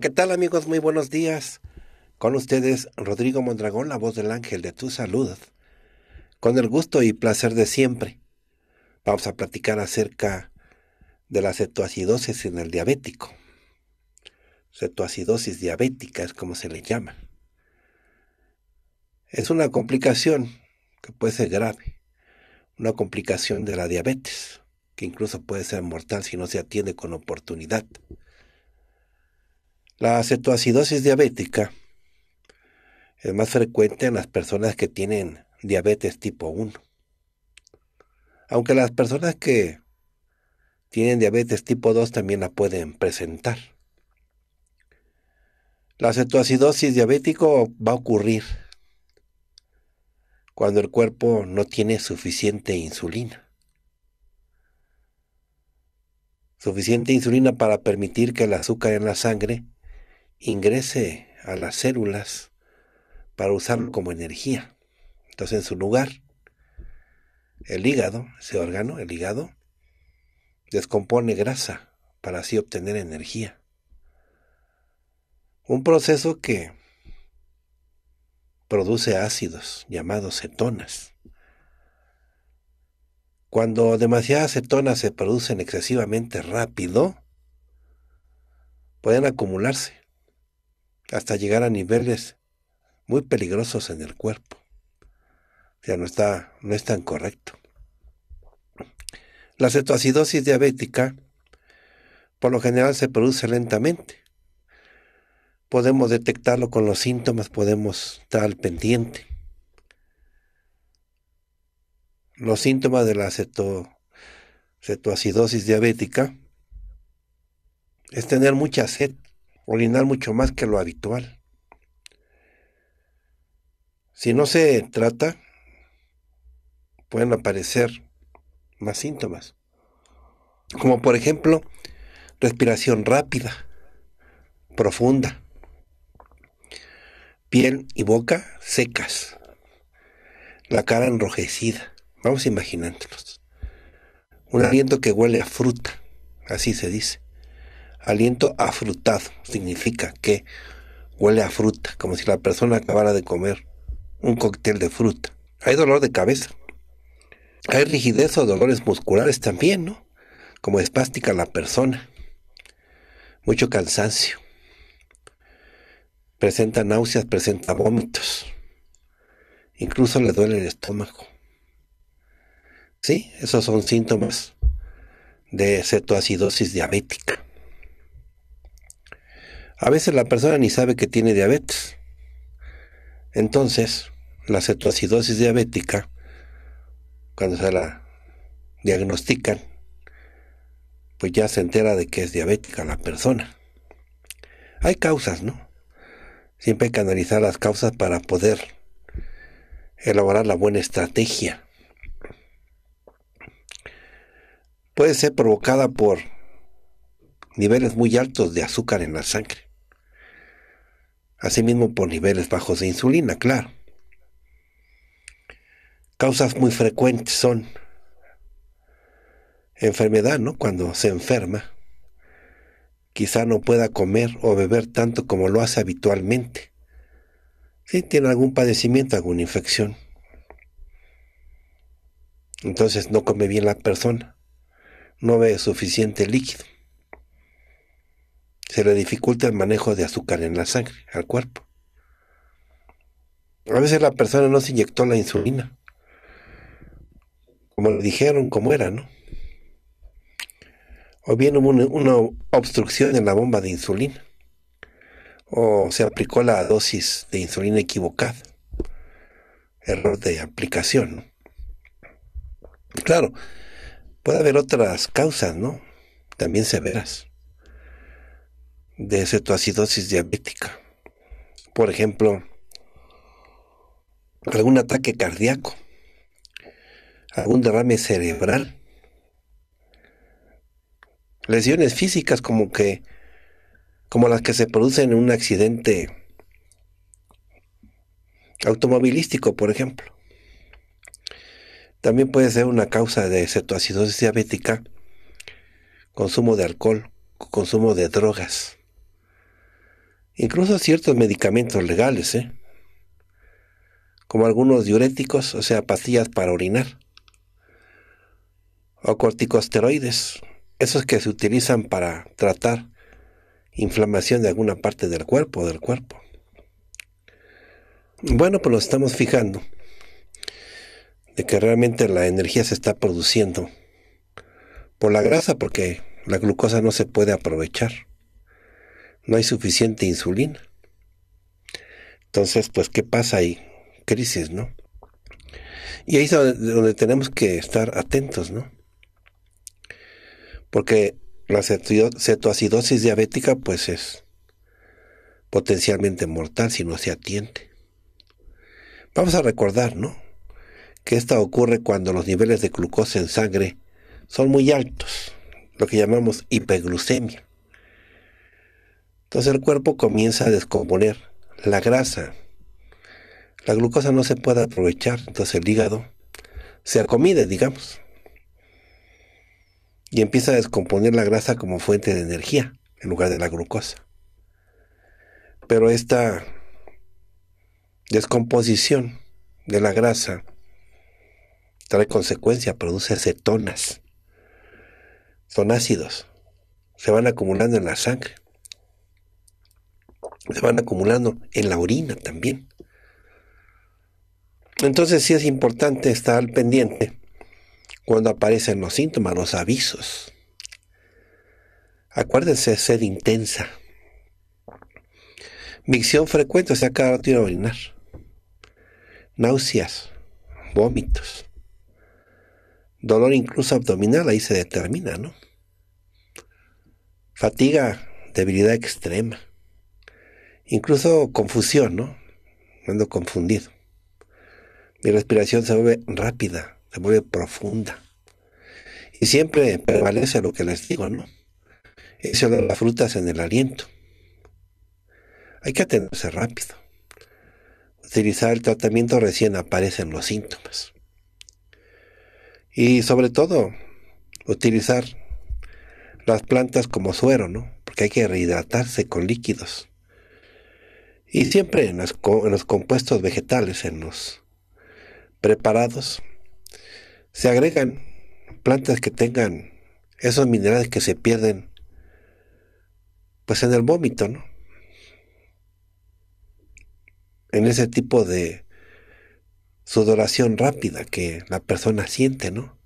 ¿qué tal amigos? Muy buenos días. Con ustedes Rodrigo Mondragón, la voz del ángel de tu salud. Con el gusto y placer de siempre. Vamos a platicar acerca de la cetoacidosis en el diabético. Cetoacidosis diabética es como se le llama. Es una complicación que puede ser grave. Una complicación de la diabetes, que incluso puede ser mortal si no se atiende con oportunidad. La cetoacidosis diabética es más frecuente en las personas que tienen diabetes tipo 1. Aunque las personas que tienen diabetes tipo 2 también la pueden presentar. La cetoacidosis diabética va a ocurrir cuando el cuerpo no tiene suficiente insulina. Suficiente insulina para permitir que el azúcar en la sangre ingrese a las células para usarlo como energía. Entonces, en su lugar, el hígado, ese órgano, el hígado, descompone grasa para así obtener energía. Un proceso que produce ácidos llamados cetonas. Cuando demasiadas cetonas se producen excesivamente rápido, pueden acumularse hasta llegar a niveles muy peligrosos en el cuerpo. O sea, no, está, no es tan correcto. La cetoacidosis diabética por lo general se produce lentamente. Podemos detectarlo con los síntomas, podemos estar al pendiente. Los síntomas de la ceto, cetoacidosis diabética es tener mucha sed, orinar mucho más que lo habitual. Si no se trata, pueden aparecer más síntomas, como por ejemplo respiración rápida, profunda, piel y boca secas, la cara enrojecida, vamos imaginándolos. un aliento que huele a fruta, así se dice Aliento afrutado significa que huele a fruta, como si la persona acabara de comer un cóctel de fruta. Hay dolor de cabeza. Hay rigidez o dolores musculares también, ¿no? Como espástica la persona. Mucho cansancio. Presenta náuseas, presenta vómitos. Incluso le duele el estómago. Sí, esos son síntomas de cetoacidosis diabética. A veces la persona ni sabe que tiene diabetes. Entonces, la cetoacidosis diabética, cuando se la diagnostican, pues ya se entera de que es diabética la persona. Hay causas, ¿no? Siempre hay que analizar las causas para poder elaborar la buena estrategia. Puede ser provocada por niveles muy altos de azúcar en la sangre. Asimismo por niveles bajos de insulina, claro. Causas muy frecuentes son enfermedad, ¿no? Cuando se enferma, quizá no pueda comer o beber tanto como lo hace habitualmente. Si tiene algún padecimiento, alguna infección. Entonces no come bien la persona, no bebe suficiente líquido se le dificulta el manejo de azúcar en la sangre, al cuerpo. A veces la persona no se inyectó la insulina, como le dijeron, como era, ¿no? O bien hubo una, obstrucción en la bomba de insulina, o se aplicó la dosis de insulina equivocada, error de aplicación, ¿no? Claro, puede haber otras causas, ¿no? También severas de cetoacidosis diabética. Por ejemplo, algún ataque cardíaco, algún derrame cerebral, lesiones físicas como que como las que se producen en un accidente automovilístico, por ejemplo. También puede ser una causa de cetoacidosis diabética, consumo de alcohol, consumo de drogas. Incluso ciertos medicamentos legales, ¿eh? como algunos diuréticos, o sea, pastillas para orinar, o corticosteroides, esos que se utilizan para tratar inflamación de alguna parte del cuerpo del cuerpo. Bueno, pues lo estamos fijando de que realmente la energía se está produciendo por la grasa porque la glucosa no se puede aprovechar no hay suficiente insulina. Entonces, pues, ¿qué pasa ahí? Crisis, ¿no? Y ahí es donde, tenemos que estar atentos, ¿no? Porque la cetoacidosis diabética, pues, es potencialmente mortal si no se atiende. Vamos a recordar, ¿no? Que esta ocurre cuando los niveles de glucosa en sangre son muy altos, lo que llamamos hiperglucemia. Entonces el cuerpo comienza a descomponer la grasa. La glucosa no se puede aprovechar, entonces el hígado se acomide, digamos. Y empieza a descomponer la grasa como fuente de energía en lugar de la glucosa. Pero esta descomposición de la grasa trae consecuencia, produce acetonas, Son ácidos. Se van acumulando en la sangre se van acumulando en la orina también. Entonces sí es importante estar al pendiente cuando aparecen los síntomas, los avisos. Acuérdense sed intensa. Micción frecuente, o sea, cada rato a orinar. Náuseas, vómitos, dolor incluso abdominal, ahí se determina, ¿no? Fatiga, debilidad extrema incluso confusión, ¿no? Ando confundido. Mi respiración se vuelve rápida, se vuelve profunda. Y siempre prevalece lo que les digo, ¿no? Eso de las frutas en el aliento. Hay que atenderse rápido. Utilizar el tratamiento recién aparecen los síntomas. Y sobre todo, utilizar las plantas como suero, ¿no? Porque hay que rehidratarse con líquidos. Y siempre en, en los compuestos vegetales, en los preparados, se agregan plantas que tengan esos minerales que se pierden pues en el vómito, ¿no? En ese tipo de sudoración rápida que la persona siente, ¿no?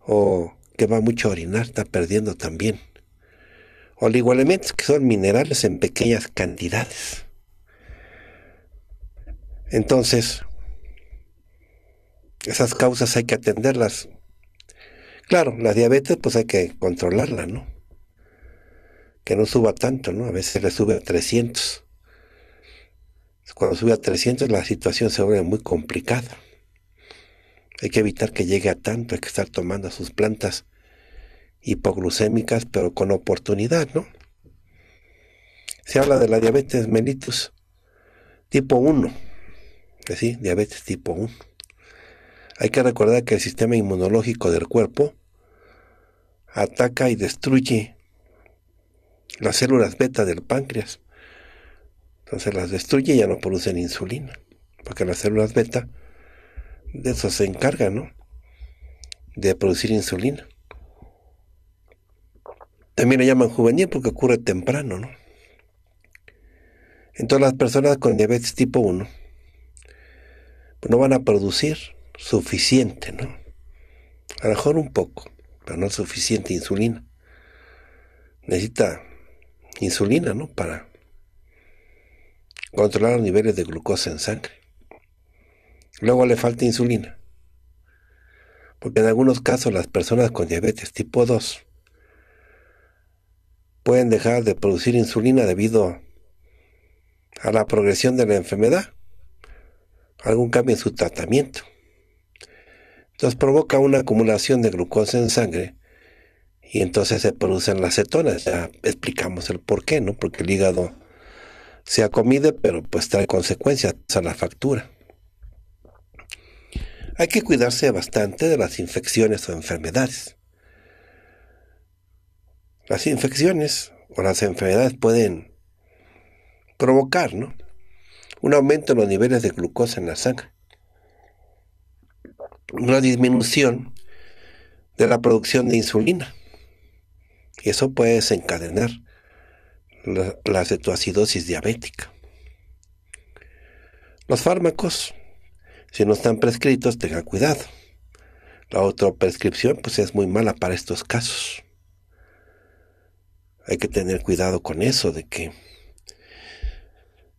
O que va mucho a orinar, está perdiendo también. o igualmente que son minerales en pequeñas cantidades. Entonces, esas causas hay que atenderlas. Claro, la diabetes pues hay que controlarla, ¿no? Que no suba tanto, ¿no? A veces le sube a 300. Cuando sube a 300 la situación se vuelve muy complicada. Hay que evitar que llegue a tanto, hay que estar tomando sus plantas hipoglucémicas, pero con oportunidad, ¿no? Se habla de la diabetes mellitus tipo 1 ¿sí? diabetes tipo 1. Hay que recordar que el sistema inmunológico del cuerpo ataca y destruye las células beta del páncreas. Entonces las destruye y ya no producen insulina, porque las células beta de eso se encargan, ¿no? De producir insulina. También le llaman juvenil porque ocurre temprano, ¿no? Entonces las personas con diabetes tipo 1 no van a producir suficiente, ¿no? A lo mejor un poco, pero no suficiente insulina. Necesita insulina, ¿no? Para controlar los niveles de glucosa en sangre. Luego le falta insulina. Porque en algunos casos las personas con diabetes tipo 2 pueden dejar de producir insulina debido a la progresión de la enfermedad algún cambio en su tratamiento. Entonces provoca una acumulación de glucosa en sangre y entonces se producen las cetonas. Ya explicamos el por qué, ¿no? Porque el hígado se acomide, pero pues trae consecuencias a la factura. Hay que cuidarse bastante de las infecciones o enfermedades. Las infecciones o las enfermedades pueden provocar, ¿no? un aumento en los niveles de glucosa en la sangre, una disminución de la producción de insulina. Y eso puede desencadenar la, cetoacidosis diabética. Los fármacos, si no están prescritos, tenga cuidado. La otra prescripción, pues es muy mala para estos casos. Hay que tener cuidado con eso de que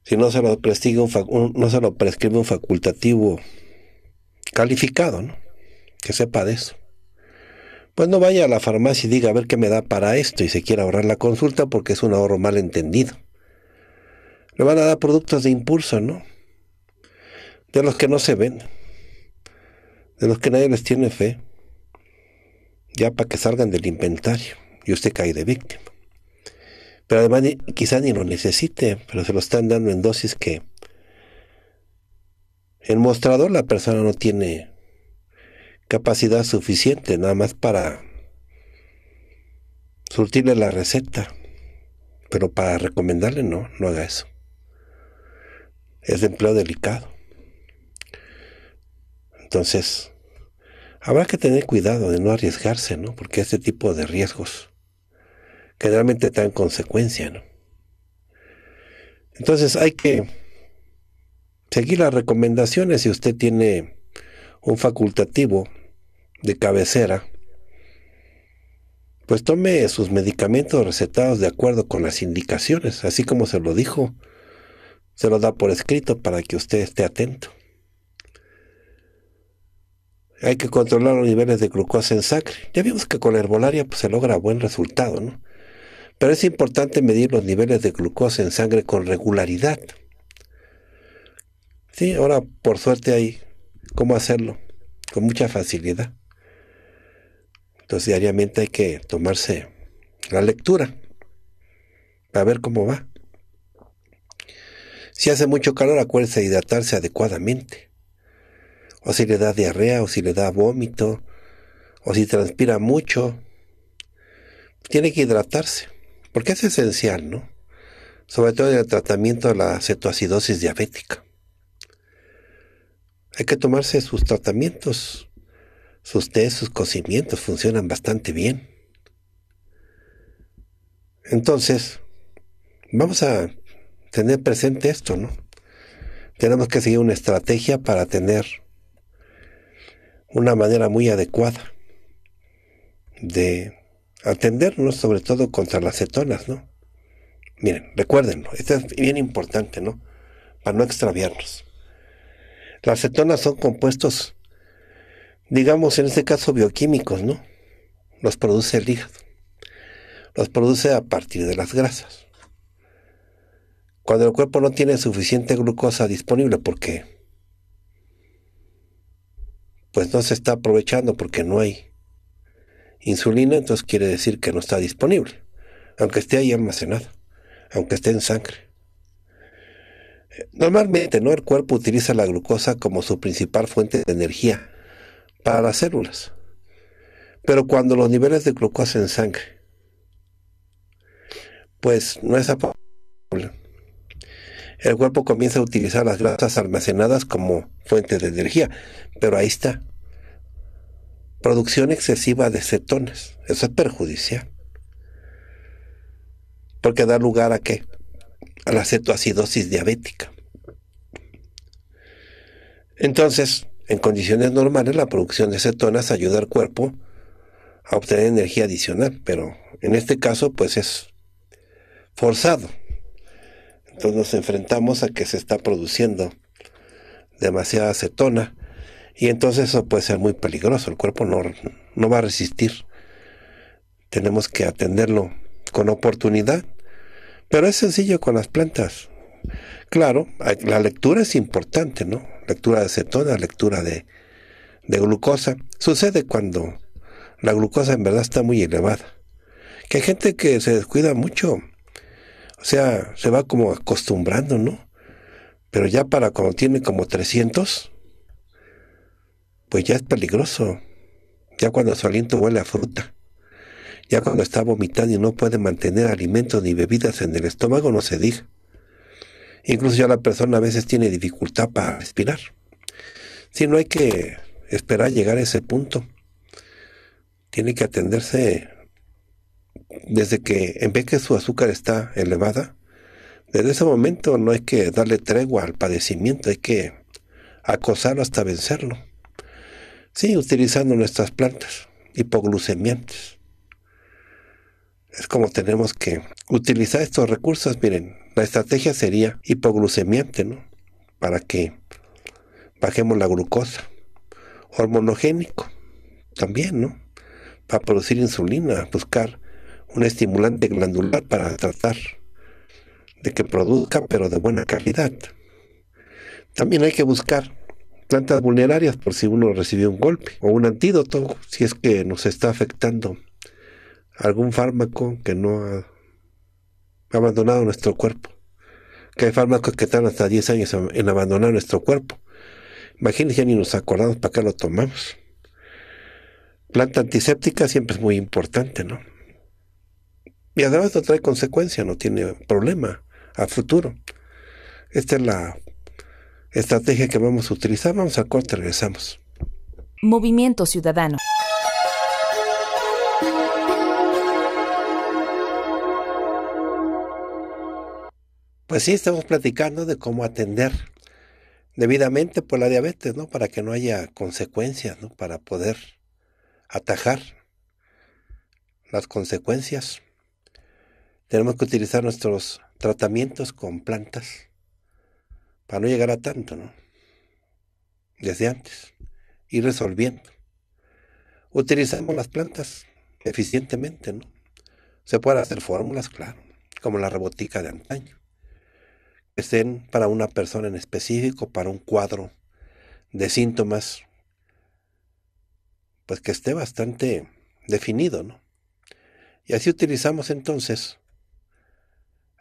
si no se lo, prescribe un, no se lo prescribe un facultativo calificado, ¿no? que sepa de eso. Pues no vaya a la farmacia y diga a ver qué me da para esto y se quiere ahorrar la consulta porque es un ahorro mal entendido. Le van a dar productos de impulso, ¿no? De los que no se ven, de los que nadie les tiene fe, ya para que salgan del inventario y usted cae de víctima. Pero además quizá ni lo necesite, pero se lo están dando en dosis que el mostrador la persona no tiene capacidad suficiente nada más para surtirle la receta, pero para recomendarle no, no haga eso. Es de empleo delicado. Entonces, habrá que tener cuidado de no arriesgarse, ¿no? Porque este tipo de riesgos generalmente traen consecuencia, ¿no? Entonces hay que seguir las recomendaciones si usted tiene un facultativo de cabecera, pues tome sus medicamentos recetados de acuerdo con las indicaciones, así como se lo dijo, se lo da por escrito para que usted esté atento. Hay que controlar los niveles de glucosa en sangre. Ya vimos que con la herbolaria pues, se logra buen resultado, ¿no? Pero es importante medir los niveles de glucosa en sangre con regularidad. Sí, ahora por suerte hay cómo hacerlo con mucha facilidad. Entonces diariamente hay que tomarse la lectura para ver cómo va. Si hace mucho calor, acuérdese de hidratarse adecuadamente. O si le da diarrea, o si le da vómito, o si transpira mucho, tiene que hidratarse porque es esencial, ¿no? Sobre todo en el tratamiento de la cetoacidosis diabética. Hay que tomarse sus tratamientos, sus test, sus cocimientos funcionan bastante bien. Entonces, vamos a tener presente esto, ¿no? Tenemos que seguir una estrategia para tener una manera muy adecuada de atendernos sobre todo contra las cetonas, ¿no? Miren, recuérdenlo, esto es bien importante, ¿no? Para no extraviarnos. Las cetonas son compuestos, digamos en este caso bioquímicos, ¿no? Los produce el hígado. Los produce a partir de las grasas. Cuando el cuerpo no tiene suficiente glucosa disponible, ¿por qué? pues no se está aprovechando porque no hay insulina, entonces quiere decir que no está disponible, aunque esté ahí almacenada, aunque esté en sangre. Normalmente, ¿no? El cuerpo utiliza la glucosa como su principal fuente de energía para las células. Pero cuando los niveles de glucosa en sangre, pues no es El cuerpo comienza a utilizar las grasas almacenadas como fuente de energía, pero ahí está, producción excesiva de cetonas. Eso es perjudicial. Porque da lugar a qué? A la cetoacidosis diabética. Entonces, en condiciones normales, la producción de cetonas ayuda al cuerpo a obtener energía adicional, pero en este caso, pues es forzado. Entonces nos enfrentamos a que se está produciendo demasiada cetona. Y entonces eso puede ser muy peligroso, el cuerpo no, va a resistir. Tenemos que atenderlo con oportunidad. Pero es sencillo con las plantas. Claro, la lectura es importante, ¿no? Lectura de cetona, lectura de, de glucosa. Sucede cuando la glucosa en verdad está muy elevada. Que hay gente que se descuida mucho. O sea, se va como acostumbrando, ¿no? Pero ya para cuando tiene como 300, pues ya es peligroso. Ya cuando su aliento huele a fruta. Ya cuando está vomitando y no puede mantener alimentos ni bebidas en el estómago, no se diga. Incluso ya la persona a veces tiene dificultad para respirar. Si no hay que esperar llegar a ese punto, tiene que atenderse desde que, en vez que su azúcar está elevada, desde ese momento no hay que darle tregua al padecimiento, hay que acosarlo hasta vencerlo. Sí, utilizando nuestras plantas hipoglucemiantes. Es como tenemos que utilizar estos recursos. Miren, la estrategia sería hipoglucemiante, ¿no? Para que bajemos la glucosa. Hormonogénico, también, ¿no? Para producir insulina, buscar un estimulante glandular para tratar de que produzca, pero de buena calidad. También hay que buscar plantas vulnerarias por si uno recibió un golpe o un antídoto si es que nos está afectando algún fármaco que no ha abandonado nuestro cuerpo. Que hay fármacos que están hasta 10 años en abandonar nuestro cuerpo. Imagínense, ya ni nos acordamos para qué lo tomamos. Planta antiséptica siempre es muy importante, ¿no? Y además no trae consecuencia, no tiene problema a futuro. Esta es la estrategia que vamos a utilizar. Vamos a corte, regresamos. Movimiento Ciudadano. Pues sí, estamos platicando de cómo atender debidamente por la diabetes, ¿no? Para que no haya consecuencias, ¿no? Para poder atajar las consecuencias. Tenemos que utilizar nuestros tratamientos con plantas para no llegar a tanto, ¿no? Desde antes, ir resolviendo. Utilizamos las plantas eficientemente, ¿no? Se pueden hacer fórmulas, claro, como la rebotica de antaño, que estén para una persona en específico, para un cuadro de síntomas, pues que esté bastante definido, ¿no? Y así utilizamos entonces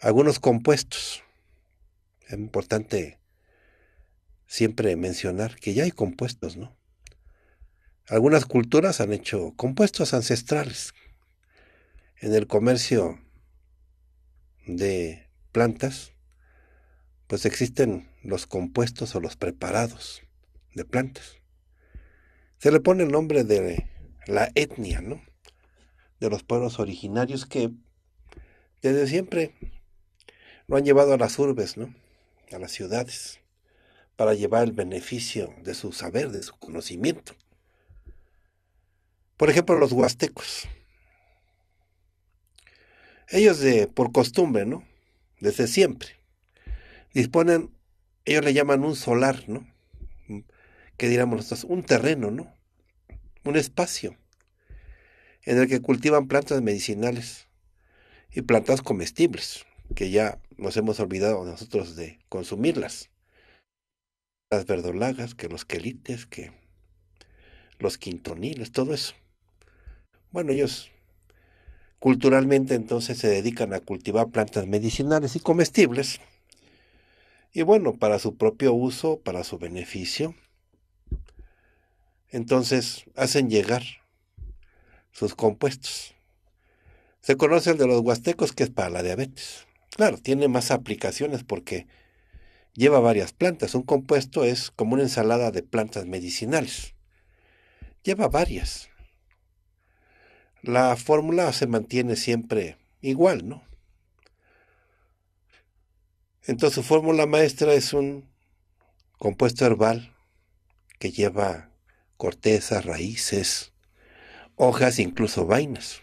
algunos compuestos es importante siempre mencionar que ya hay compuestos, ¿no? Algunas culturas han hecho compuestos ancestrales. En el comercio de plantas, pues existen los compuestos o los preparados de plantas. Se le pone el nombre de la etnia, ¿no? De los pueblos originarios que desde siempre lo han llevado a las urbes, ¿no? a las ciudades para llevar el beneficio de su saber, de su conocimiento. Por ejemplo, los huastecos. Ellos de, por costumbre, ¿no? Desde siempre. Disponen, ellos le llaman un solar, ¿no? Que diríamos nosotros, un terreno, ¿no? Un espacio en el que cultivan plantas medicinales y plantas comestibles, que ya nos hemos olvidado nosotros de consumirlas. Las verdolagas, que los quelites, que los quintoniles, todo eso. Bueno, ellos culturalmente entonces se dedican a cultivar plantas medicinales y comestibles. Y bueno, para su propio uso, para su beneficio. Entonces hacen llegar sus compuestos. Se conoce el de los huastecos que es para la diabetes. Claro, tiene más aplicaciones porque lleva varias plantas. Un compuesto es como una ensalada de plantas medicinales. Lleva varias. La fórmula se mantiene siempre igual, ¿no? Entonces su fórmula maestra es un compuesto herbal que lleva cortezas, raíces, hojas, incluso vainas.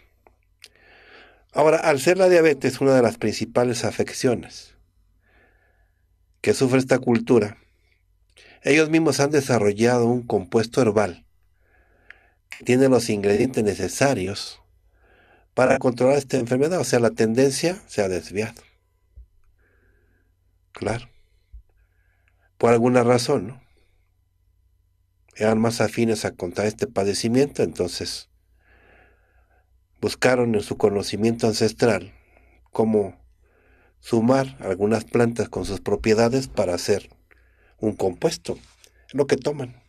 Ahora, al ser la diabetes una de las principales afecciones que sufre esta cultura, ellos mismos han desarrollado un compuesto herbal que tiene los ingredientes necesarios para controlar esta enfermedad. O sea, la tendencia se ha desviado. Claro. Por alguna razón, ¿no? Eran más afines a contar este padecimiento, entonces buscaron en su conocimiento ancestral cómo sumar algunas plantas con sus propiedades para hacer un compuesto, lo que toman.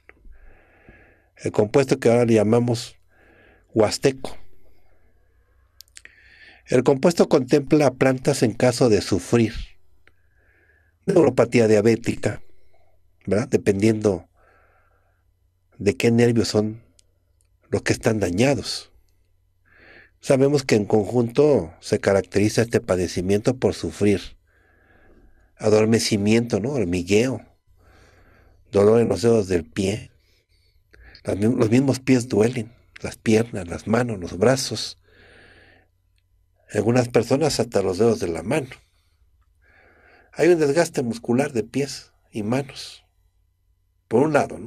El compuesto que ahora le llamamos huasteco. El compuesto contempla plantas en caso de sufrir neuropatía diabética, Dependiendo de qué nervios son los que están dañados. Sabemos que en conjunto se caracteriza este padecimiento por sufrir. Adormecimiento, ¿no? Hormigueo. Dolor en los dedos del pie. Los mismos pies duelen. Las piernas, las manos, los brazos. Algunas personas hasta los dedos de la mano. Hay un desgaste muscular de pies y manos. Por un lado,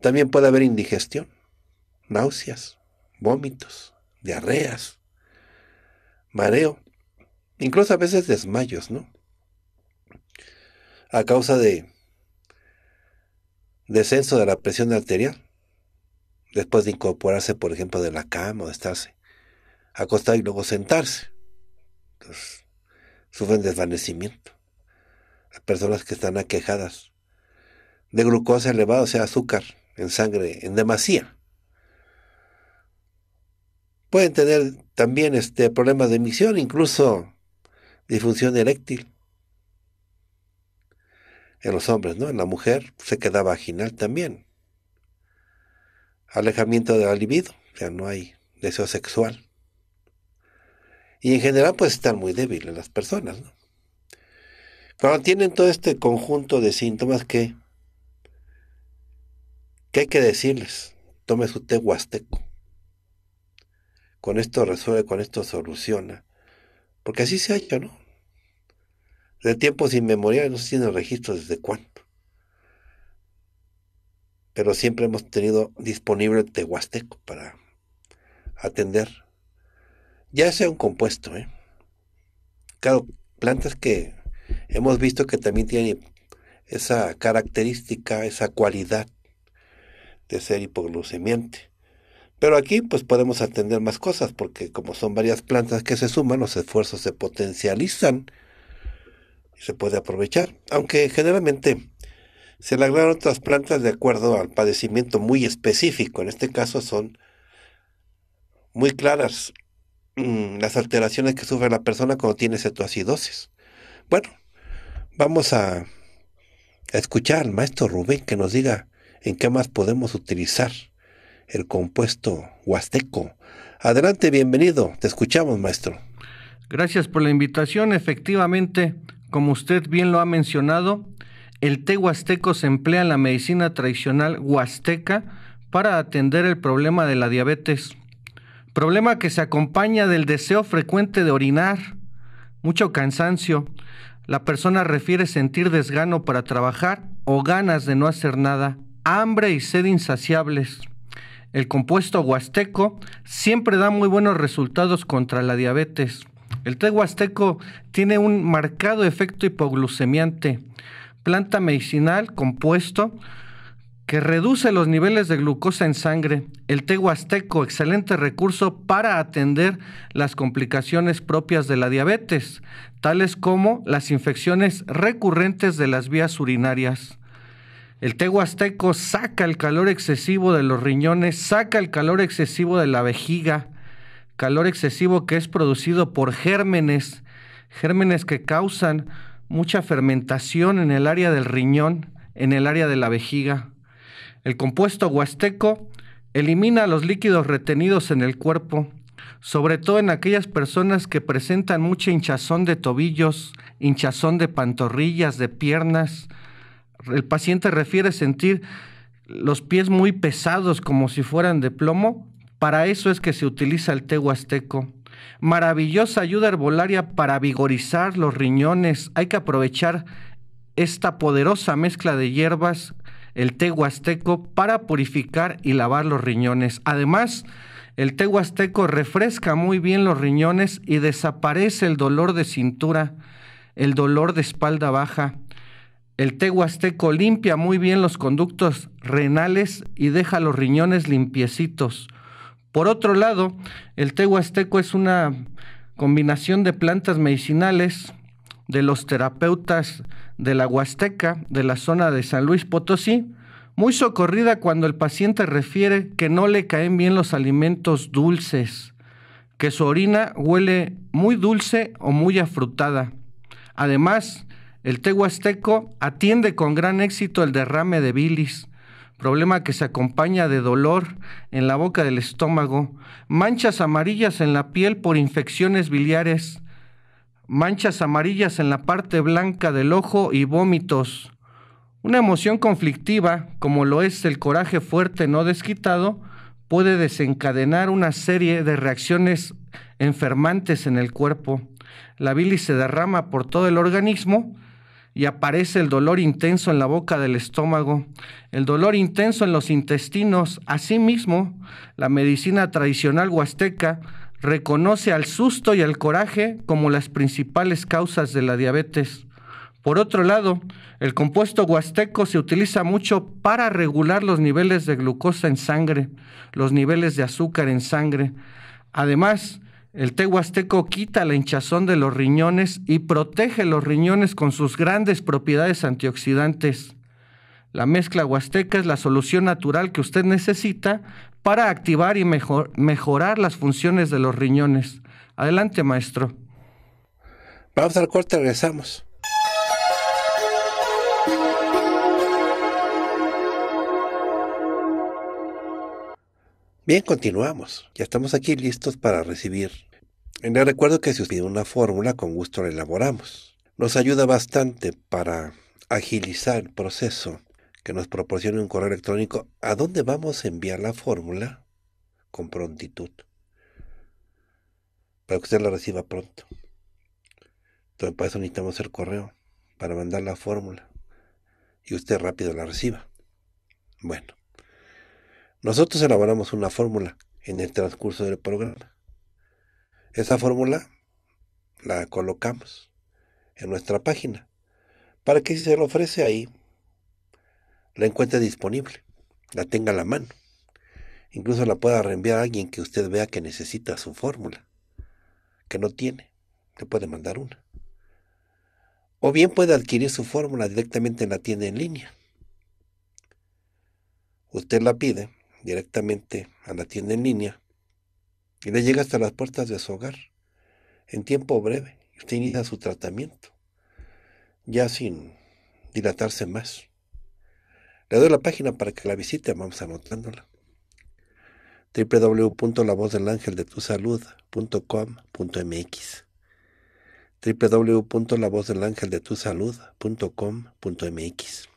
También puede haber indigestión, náuseas, vómitos, diarreas, mareo, incluso a veces desmayos, ¿no? A causa de descenso de la presión arterial, después de incorporarse, por ejemplo, de la cama o de estarse acostado y luego sentarse. Entonces, sufren desvanecimiento. Las personas que están aquejadas de glucosa elevada, o sea, azúcar en sangre en demasía. Pueden tener también este, problemas de emisión, incluso disfunción eréctil. En los hombres, ¿no? En la mujer pues, se queda vaginal también. Alejamiento de la libido, o sea, no hay deseo sexual. Y en general, pues están muy débiles las personas, ¿no? Cuando tienen todo este conjunto de síntomas que, qué hay que decirles, tome su té huasteco con esto resuelve, con esto soluciona. Porque así se ha hecho, ¿no? De tiempos inmemoriales no se tiene registro desde cuándo. Pero siempre hemos tenido disponible el tehuasteco para atender. Ya sea un compuesto, ¿eh? Claro, plantas que hemos visto que también tienen esa característica, esa cualidad de ser hipoglucemiante. Pero aquí pues podemos atender más cosas porque como son varias plantas que se suman, los esfuerzos se potencializan y se puede aprovechar. Aunque generalmente se le otras plantas de acuerdo al padecimiento muy específico. En este caso son muy claras mm, las alteraciones que sufre la persona cuando tiene cetoacidosis. Bueno, vamos a escuchar al maestro Rubén que nos diga en qué más podemos utilizar el compuesto huasteco. Adelante, bienvenido. Te escuchamos, maestro. Gracias por la invitación. Efectivamente, como usted bien lo ha mencionado, el té huasteco se emplea en la medicina tradicional huasteca para atender el problema de la diabetes, problema que se acompaña del deseo frecuente de orinar, mucho cansancio. La persona refiere sentir desgano para trabajar o ganas de no hacer nada, hambre y sed insaciables. El compuesto huasteco siempre da muy buenos resultados contra la diabetes. El té huasteco tiene un marcado efecto hipoglucemiante, planta medicinal compuesto que reduce los niveles de glucosa en sangre. El té huasteco, excelente recurso para atender las complicaciones propias de la diabetes, tales como las infecciones recurrentes de las vías urinarias. El té huasteco saca el calor excesivo de los riñones, saca el calor excesivo de la vejiga, calor excesivo que es producido por gérmenes, gérmenes que causan mucha fermentación en el área del riñón, en el área de la vejiga. El compuesto huasteco elimina los líquidos retenidos en el cuerpo, sobre todo en aquellas personas que presentan mucha hinchazón de tobillos, hinchazón de pantorrillas, de piernas, el paciente refiere sentir los pies muy pesados como si fueran de plomo. Para eso es que se utiliza el té huasteco. Maravillosa ayuda herbolaria para vigorizar los riñones. Hay que aprovechar esta poderosa mezcla de hierbas, el té huasteco, para purificar y lavar los riñones. Además, el té huasteco refresca muy bien los riñones y desaparece el dolor de cintura, el dolor de espalda baja, el té huasteco limpia muy bien los conductos renales y deja los riñones limpiecitos. Por otro lado, el té huasteco es una combinación de plantas medicinales de los terapeutas de la Huasteca, de la zona de San Luis Potosí, muy socorrida cuando el paciente refiere que no le caen bien los alimentos dulces, que su orina huele muy dulce o muy afrutada. Además, el tehuasteco atiende con gran éxito el derrame de bilis, problema que se acompaña de dolor en la boca del estómago, manchas amarillas en la piel por infecciones biliares, manchas amarillas en la parte blanca del ojo y vómitos. Una emoción conflictiva, como lo es el coraje fuerte no desquitado, puede desencadenar una serie de reacciones enfermantes en el cuerpo. La bilis se derrama por todo el organismo y aparece el dolor intenso en la boca del estómago, el dolor intenso en los intestinos. Asimismo, la medicina tradicional huasteca reconoce al susto y al coraje como las principales causas de la diabetes. Por otro lado, el compuesto huasteco se utiliza mucho para regular los niveles de glucosa en sangre, los niveles de azúcar en sangre. Además, el té huasteco quita la hinchazón de los riñones y protege los riñones con sus grandes propiedades antioxidantes. La mezcla huasteca es la solución natural que usted necesita para activar y mejorar las funciones de los riñones. Adelante, maestro. Vamos al corte, regresamos. Bien, continuamos. Ya estamos aquí listos para recibir. Le recuerdo que si usted pide una fórmula, con gusto la elaboramos. Nos ayuda bastante para agilizar el proceso que nos proporcione un correo electrónico a dónde vamos a enviar la fórmula con prontitud. Para que usted la reciba pronto. Entonces, para eso necesitamos el correo, para mandar la fórmula. Y usted rápido la reciba. Bueno. Nosotros elaboramos una fórmula en el transcurso del programa. Esa fórmula la colocamos en nuestra página para que si se la ofrece ahí, la encuentre disponible, la tenga a la mano. Incluso la pueda reenviar a alguien que usted vea que necesita su fórmula, que no tiene, le puede mandar una. O bien puede adquirir su fórmula directamente en la tienda en línea. Usted la pide directamente a la tienda en línea y le llega hasta las puertas de su hogar en tiempo breve. Usted inicia su tratamiento ya sin dilatarse más. Le doy la página para que la visite, vamos anotándola. www.lavozdelangeldetusalud.com.mx www.lavozdelangeldetusalud.com.mx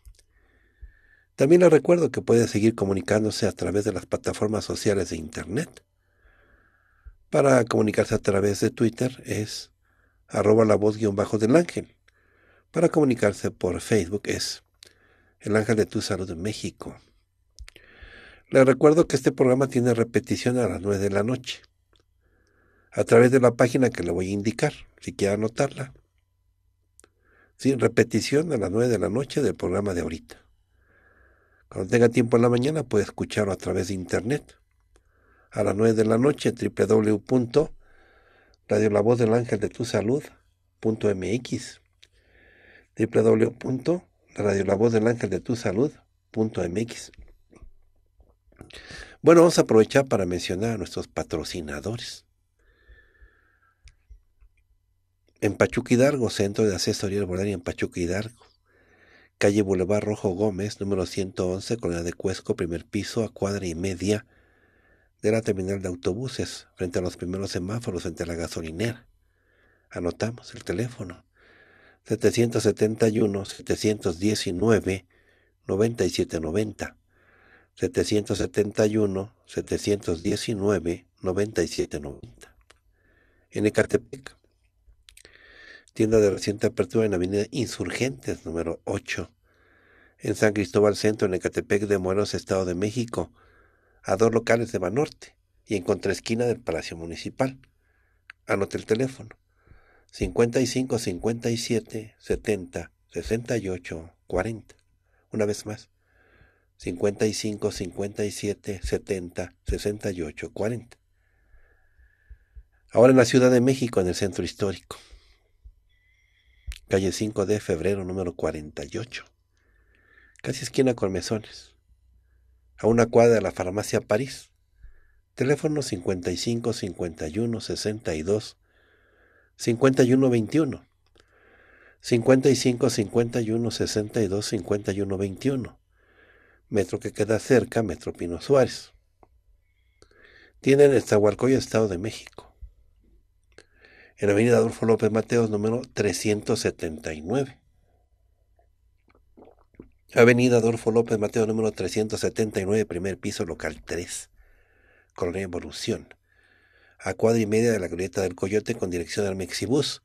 también le recuerdo que puede seguir comunicándose a través de las plataformas sociales de Internet. Para comunicarse a través de Twitter es arroba la voz guión bajo del ángel. Para comunicarse por Facebook es El Ángel de Tu Salud en México. Le recuerdo que este programa tiene repetición a las 9 de la noche a través de la página que le voy a indicar, si quiere anotarla. Sin repetición a las 9 de la noche del programa de ahorita. Cuando tenga tiempo en la mañana puede escucharlo a través de internet. A las 9 de la noche radio la del Bueno, vamos a aprovechar para mencionar a nuestros patrocinadores. En Pachuca Centro de Asesoría Herbolaria en Pachuca calle Boulevard Rojo Gómez, número 111, con la de Cuesco, primer piso, a cuadra y media de la terminal de autobuses, frente a los primeros semáforos, entre la gasolinera. Anotamos el teléfono. 771-719-9790. 771-719-9790. En Ecatepec, tienda de reciente apertura en la avenida Insurgentes, número 8, en San Cristóbal Centro, en Ecatepec de Morelos, Estado de México, a dos locales de Banorte y en contraesquina del Palacio Municipal. Anote el teléfono. 55 57 70 68 40. Una vez más. 55 57 70 68 40. Ahora en la Ciudad de México, en el centro histórico calle 5 de febrero número 48, casi esquina con mesones, a una cuadra de la farmacia París. Teléfono 55 51 62 51 21. 55 51 62 51 21. Metro que queda cerca, Metro Pino Suárez. Tiene en Estahualcoyo, Estado de México en Avenida Adolfo López Mateos, número 379. Avenida Adolfo López Mateos, número 379, primer piso, local 3, Colonia Evolución, a cuadra y media de la grieta del Coyote con dirección al Mexibus,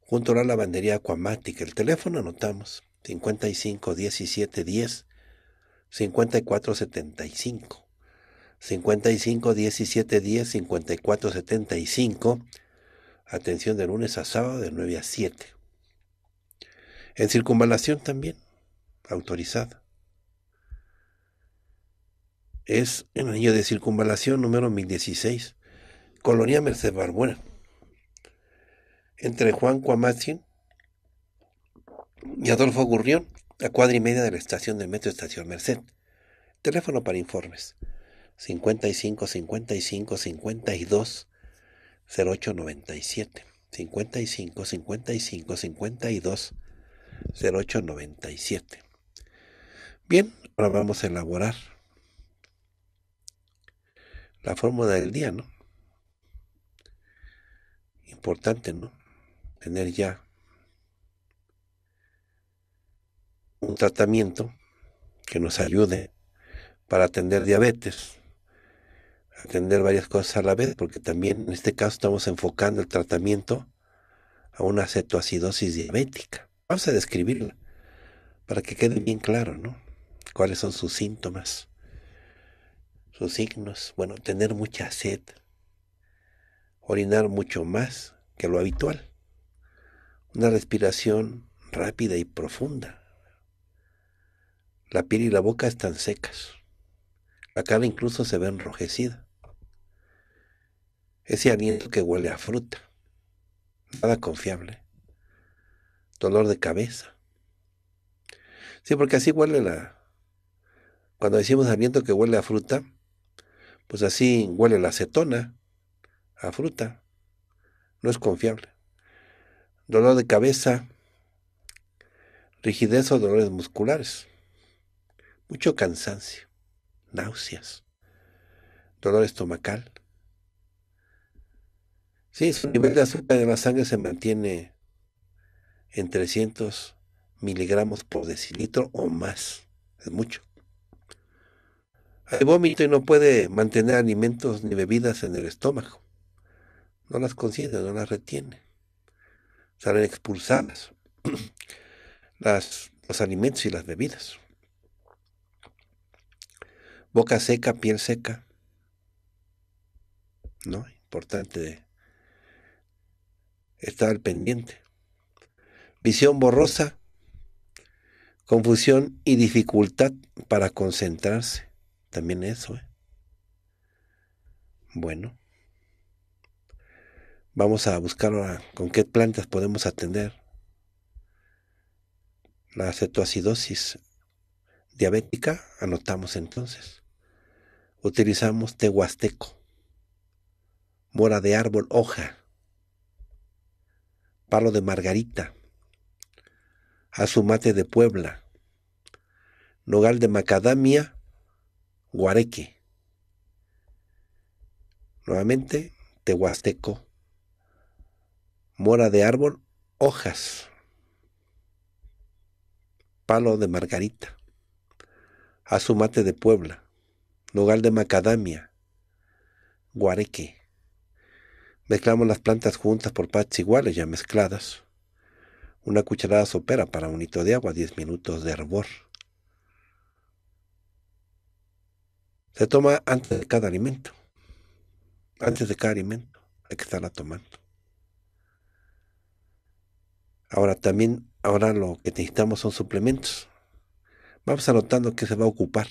junto a la lavandería acuamática. El teléfono anotamos 55 17 10 54 75. 55 17 10 54 75 Atención de lunes a sábado de 9 a 7. En circunvalación también, autorizada. Es el anillo de circunvalación número 1016, Colonia Merced Barbuena, Entre Juan Cuamatzin y Adolfo Gurrión, a cuadra y media de la estación del metro Estación Merced. Teléfono para informes 55 55 52 0897 55 55 52 0897. Bien, ahora vamos a elaborar la fórmula del día, ¿no? Importante, ¿no? Tener ya un tratamiento que nos ayude para atender diabetes, atender varias cosas a la vez, porque también en este caso estamos enfocando el tratamiento a una cetoacidosis diabética. Vamos a describirla para que quede bien claro, ¿no? ¿Cuáles son sus síntomas? Sus signos. Bueno, tener mucha sed, orinar mucho más que lo habitual, una respiración rápida y profunda. La piel y la boca están secas. La cara incluso se ve enrojecida. Ese aliento que huele a fruta. Nada confiable. Dolor de cabeza. Sí, porque así huele la... Cuando decimos aliento que huele a fruta, pues así huele la acetona a fruta. No es confiable. Dolor de cabeza, rigidez o dolores musculares, mucho cansancio, náuseas, dolor estomacal, Sí, su nivel de azúcar en la sangre se mantiene en 300 miligramos por decilitro o más. Es mucho. Hay vómito y no puede mantener alimentos ni bebidas en el estómago. No las consiente, no las retiene. Salen expulsadas las, los alimentos y las bebidas. Boca seca, piel seca. ¿No? Importante estar pendiente. Visión borrosa, confusión y dificultad para concentrarse. También eso. ¿eh? Bueno, vamos a buscar ahora con qué plantas podemos atender la acetoacidosis diabética. Anotamos entonces. Utilizamos tehuasteco, mora de árbol, hoja palo de margarita, azumate de Puebla, nogal de macadamia, guareque. Nuevamente, tehuasteco, mora de árbol, hojas, palo de margarita, azumate de Puebla, nogal de macadamia, guareque. Mezclamos las plantas juntas por partes iguales ya mezcladas. Una cucharada sopera para un hito de agua, 10 minutos de hervor. Se toma antes de cada alimento. Antes de cada alimento hay que estarla tomando. Ahora también, ahora lo que necesitamos son suplementos. Vamos anotando que se va a ocupar.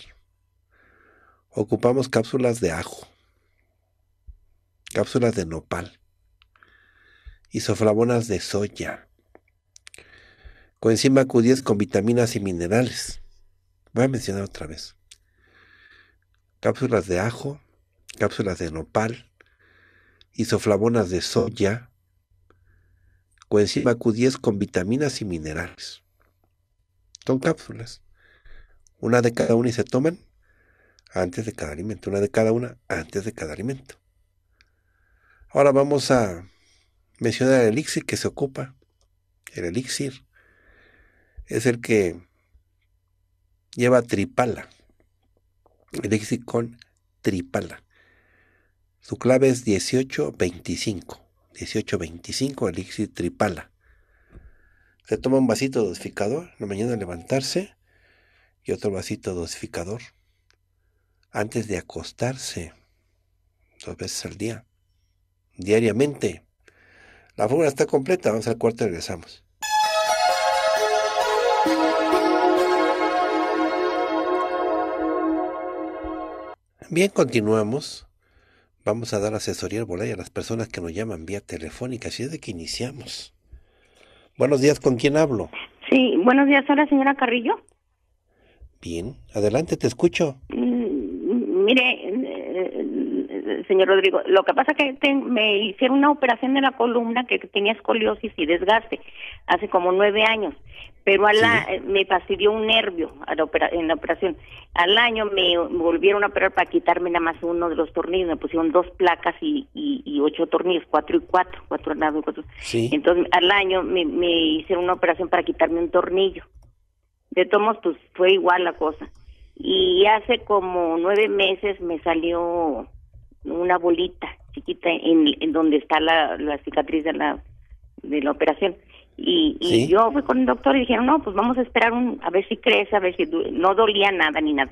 Ocupamos cápsulas de ajo cápsulas de nopal, isoflavonas de soya, coenzima Q10 con vitaminas y minerales. Voy a mencionar otra vez. Cápsulas de ajo, cápsulas de nopal, isoflavonas de soya, coenzima Q10 con vitaminas y minerales. Son cápsulas. Una de cada una y se toman antes de cada alimento. Una de cada una antes de cada alimento. Ahora vamos a mencionar el elixir que se ocupa. El elixir es el que lleva tripala. El elixir con tripala. Su clave es 1825. 1825 elixir tripala. Se toma un vasito dosificador, la mañana levantarse, y otro vasito dosificador antes de acostarse, dos veces al día diariamente. La fórmula está completa, vamos al cuarto y regresamos. Bien, continuamos. Vamos a dar asesoría al a las personas que nos llaman vía telefónica, así es de que iniciamos. Buenos días, ¿con quién hablo? Sí, buenos días, hola señora Carrillo. Bien, adelante, te escucho. Mm, mire, señor Rodrigo. Lo que pasa que me hicieron una operación de la columna que tenía escoliosis y desgaste hace como nueve años, pero a me fastidió un nervio a en la operación. Al año me, volvieron a operar para quitarme nada más uno de los tornillos, me pusieron dos placas y, ocho tornillos, cuatro y cuatro, cuatro y cuatro. Entonces al año me, hicieron una operación para quitarme un tornillo. De todos pues fue igual la cosa y hace como nueve meses me salió una bolita chiquita en, donde está la, cicatriz de la, de la operación. Y, yo fui con el doctor y dijeron, no, pues vamos a esperar un, a ver si crece, a ver si no dolía nada ni nada.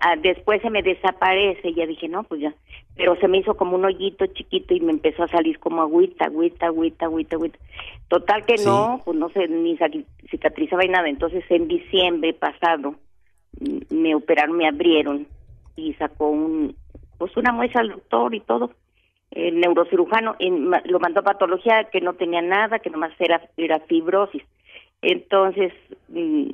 Ah, después se me desaparece y ya dije, no, pues ya. Pero se me hizo como un hoyito chiquito y me empezó a salir como agüita, agüita, agüita, agüita, agüita. Total que no, pues no sé ni cicatrizaba y nada. Entonces en diciembre pasado me operaron, me abrieron y sacó un, pues una muestra al doctor y todo. El neurocirujano lo mandó a patología que no tenía nada, que nomás era, fibrosis. Entonces, mm,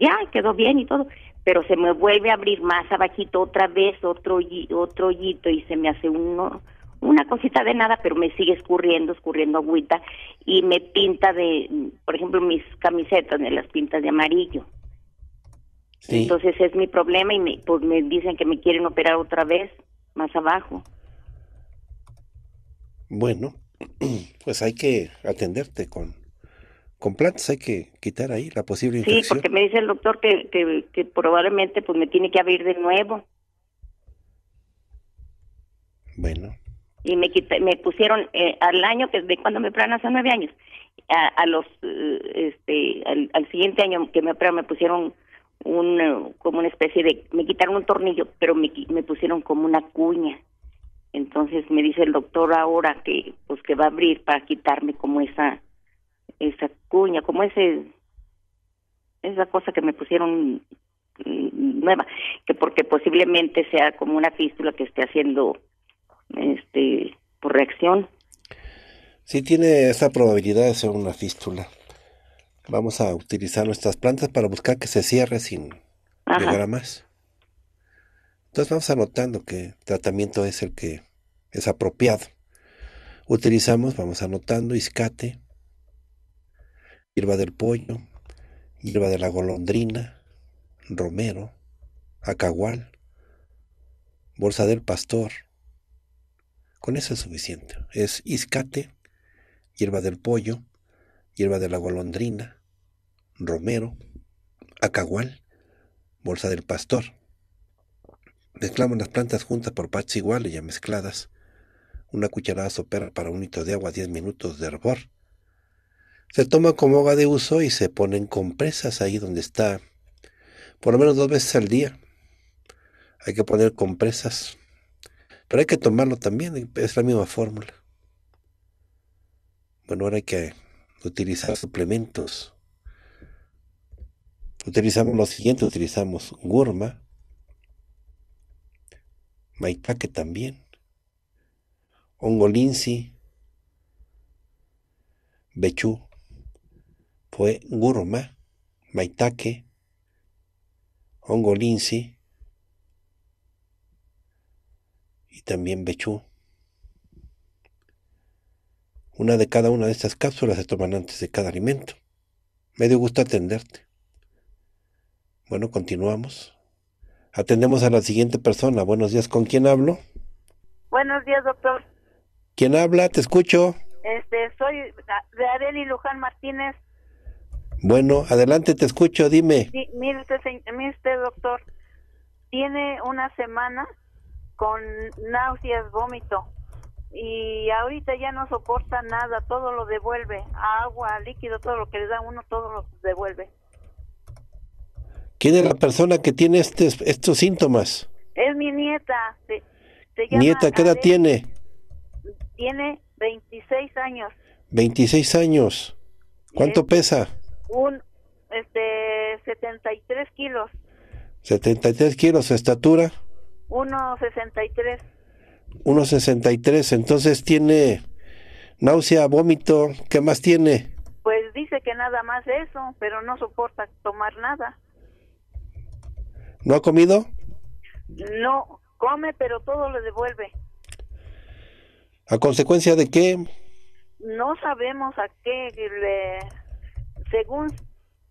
ya quedó bien y todo, pero se me vuelve a abrir más abajito otra vez otro otro hoyito y se me hace uno una cosita de nada, pero me sigue escurriendo, escurriendo agüita y me pinta de, por ejemplo, mis camisetas me las pinta de amarillo. Entonces es mi problema y pues me dicen que me quieren operar otra vez más abajo. Bueno, pues hay que atenderte con, con plantas, hay que quitar ahí la posible infección. Sí, porque me dice el doctor que, que, probablemente pues me tiene que abrir de nuevo. Bueno. Y me me pusieron eh, al año, que de cuando me operaron hace nueve años, a, los, eh, este, al, al, siguiente año que me operaron me pusieron un, eh, como una especie de, me quitaron un tornillo, pero me, pusieron como una cuña. Entonces me dice el doctor ahora que pues que va a abrir para quitarme como esa esa cuña, como ese esa cosa que me pusieron mm, nueva, que porque posiblemente sea como una fístula que esté haciendo este por reacción. Sí tiene esa probabilidad de ser una fístula. Vamos a utilizar nuestras plantas para buscar que se cierre sin llegar a más. Entonces vamos anotando qué tratamiento es el que es apropiado. Utilizamos, vamos anotando, iscate, hierba del pollo, hierba de la golondrina, romero, acagual, bolsa del pastor. Con eso es suficiente. Es iscate, hierba del pollo, hierba de la golondrina, romero, acagual, bolsa del pastor. Mezclamos las plantas juntas por partes iguales ya mezcladas. Una cucharada sopera para un litro de agua, 10 minutos de hervor. Se toma como agua de uso y se ponen compresas ahí donde está, por lo menos dos veces al día. Hay que poner compresas, pero hay que tomarlo también, es la misma fórmula. Bueno, ahora hay que utilizar suplementos. Utilizamos lo siguiente, utilizamos gurma, maitake también, ongolinsi, bechu fue gurma, maitake, ongolinsi y también bechú. Una de cada una de estas cápsulas se toman antes de cada alimento. Me dio gusto atenderte. Bueno, continuamos. Atendemos a la siguiente persona. Buenos días, ¿con quién hablo? Buenos días, doctor. ¿Quién habla? Te escucho. Este, soy de Areli Luján Martínez. Bueno, adelante, te escucho, dime. mire usted, doctor, tiene una semana con náuseas, vómito y ahorita ya no soporta nada, todo lo devuelve, agua, líquido, todo lo que le da uno, todo lo devuelve. ¿Quién es la persona que tiene este, estos síntomas? Es mi nieta. nieta, ¿qué edad tiene? Tiene 26 años. 26 años. ¿Cuánto pesa? Un, este, 73 kilos. 73 kilos, estatura. 1,63. 1.63, entonces tiene náusea, vómito, ¿qué más tiene? Pues dice que nada más eso, pero no soporta tomar nada. ¿No ha comido? No, come, pero todo lo devuelve. ¿A consecuencia de qué? No sabemos a qué Según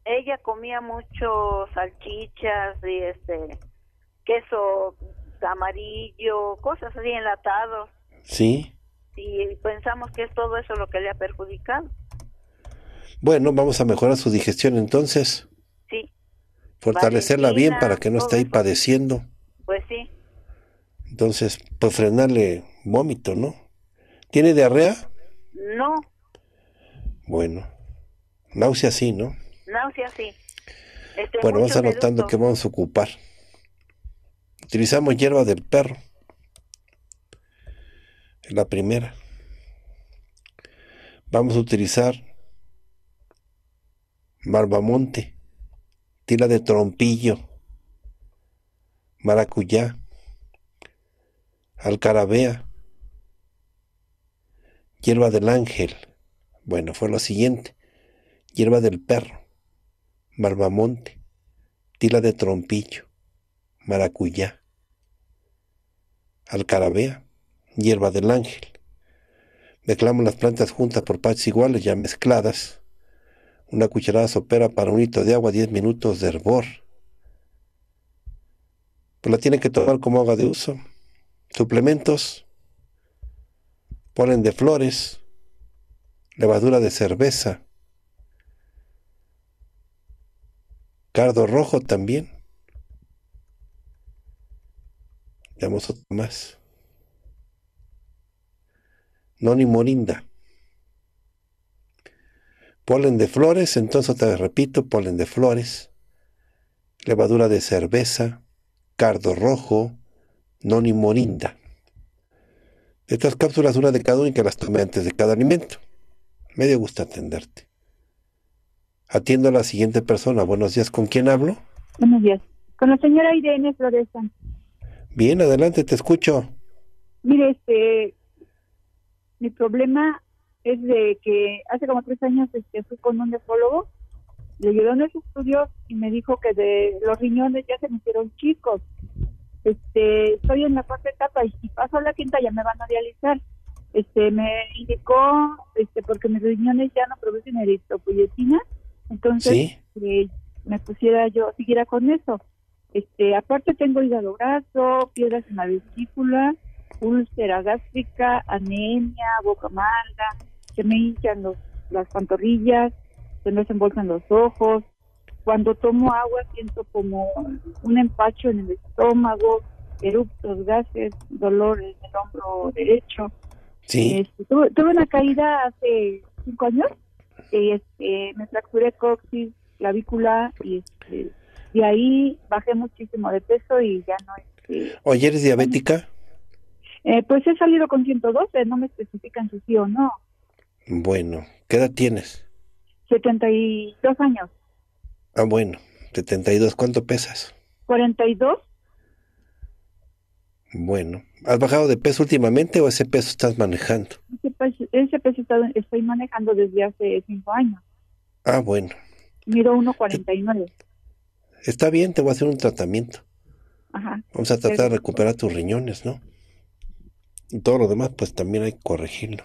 ella comía mucho salchichas y este queso amarillo, cosas así enlatados. Sí. Y pensamos que es todo eso lo que le ha perjudicado. Bueno, vamos a mejorar su digestión entonces. Sí. Fortalecerla bien para que no esté ahí padeciendo. Pues sí. Entonces, pues frenarle vómito, ¿no? ¿Tiene diarrea? No. Bueno. Náusea sí, ¿no? Náusea sí. Este, bueno, vamos anotando que vamos a ocupar. Utilizamos hierba del perro. Es la primera. Vamos a utilizar barbamonte tila de trompillo, maracuyá, alcarabea, hierba del ángel. Bueno, fue lo siguiente. Hierba del perro, Barbamonte. tila de trompillo, maracuyá, alcarabea, hierba del ángel. Mezclamos las plantas juntas por partes iguales ya mezcladas. Una cucharada sopera para un litro de agua, 10 minutos de hervor. Pues la tienen que tomar como agua de uso. Suplementos, ponen de flores, levadura de cerveza, cardo rojo también. Veamos otro más. Noni Morinda. Polen de flores, entonces te repito, polen de flores, levadura de cerveza, cardo rojo, noni morinda. Estas cápsulas, una de cada una, que las tomé antes de cada alimento. Me gusto atenderte. Atiendo a la siguiente persona. Buenos días, ¿con quién hablo? Buenos días, con la señora Irene Flores Bien, adelante, te escucho. Mire, este, mi problema es de que hace como tres años este, fui con un nefrólogo, le ayudó en esos estudio y me dijo que de los riñones ya se me hicieron chicos. Este, estoy en la cuarta etapa y si paso a la quinta ya me van a realizar. Este, me indicó, este, porque mis riñones ya no producen eritropoyetina, entonces eh, me pusiera yo, siguiera con eso. Este, aparte tengo hígado graso, piedras en la vesícula, úlcera gástrica, anemia, boca amarga, se me hinchan las pantorrillas, se me desembolsan los ojos. Cuando tomo agua siento como un empacho en el estómago, eruptos, gases, dolores en el hombro derecho. Sí. Este, tuve, una caída hace cinco años. Este, me fracturé coxis, clavícula y este, y ahí bajé muchísimo de peso y ya no. es este, Oye, ¿eres diabética? Eh, pues he salido con 112, no me especifican si sí o no. Bueno, ¿qué edad tienes? 72 años. Ah, bueno, 72. ¿Cuánto pesas? 42. Bueno, ¿has bajado de peso últimamente o ese peso estás manejando? Ese peso, estoy manejando desde hace 5 años. Ah, bueno. Miro 1,49 está bien, te voy a hacer un tratamiento. Vamos a tratar de recuperar tus riñones, ¿no? Y todo lo demás, pues también hay que corregirlo.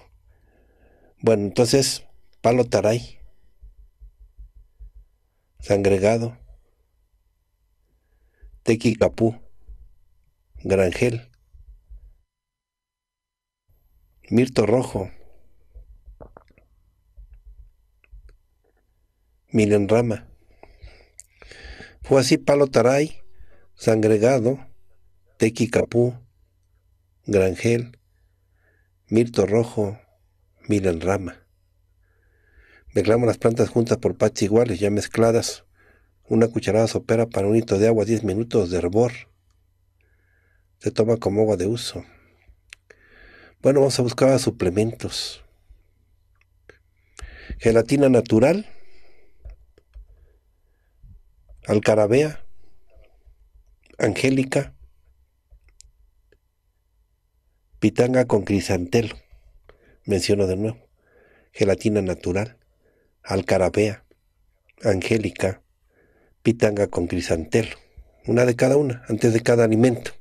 Bueno, entonces, palo taray, sangregado, Capú, granjel, mirto rojo, milenrama, fue así Palo Taray, Sangregado, Tequi Capú, Grangel, Mirto Rojo, Milan Rama. Mezclamos las plantas juntas por partes iguales, ya mezcladas. Una cucharada sopera para un litro de agua, 10 minutos de hervor. Se toma como agua de uso. Bueno, vamos a buscar suplementos. Gelatina natural, Alcarabea, Angélica, Pitanga con crisantelo, menciono de nuevo, gelatina natural, alcarabea, angélica, pitanga con crisantelo, una de cada una, antes de cada alimento.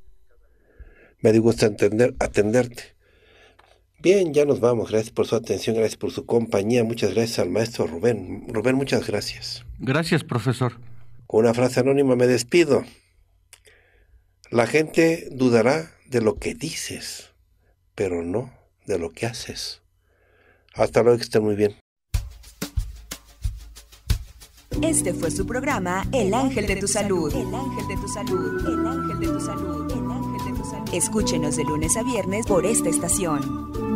Me dio gusto entender, atenderte. Bien, ya nos vamos. Gracias por su atención, gracias por su compañía. Muchas gracias al maestro Rubén. Rubén, muchas gracias. Gracias, profesor. Con una frase anónima me despido. La gente dudará de lo que dices, pero no de lo que haces. Hasta luego, que estén muy bien. Este fue su programa El Ángel de tu Salud. El Ángel de tu Salud. El Ángel de tu Salud. El Ángel de tu Salud. Escúchenos de lunes a viernes por esta estación.